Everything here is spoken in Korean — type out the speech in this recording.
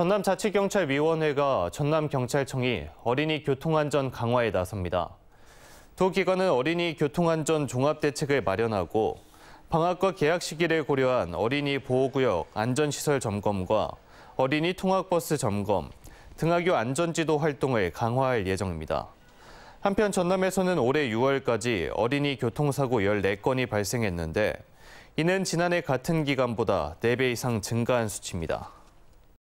전남자치경찰위원회가 전남경찰청이 어린이 교통안전 강화에 나섭니다. 도 기관은 어린이 교통안전 종합대책을 마련하고 방학과 개학 시기를 고려한 어린이 보호구역 안전시설 점검과 어린이 통학버스 점검, 등하교 안전지도 활동을 강화할 예정입니다. 한편 전남에서는 올해 6월까지 어린이 교통사고 14건이 발생했는데 이는 지난해 같은 기간보다 4배 이상 증가한 수치입니다.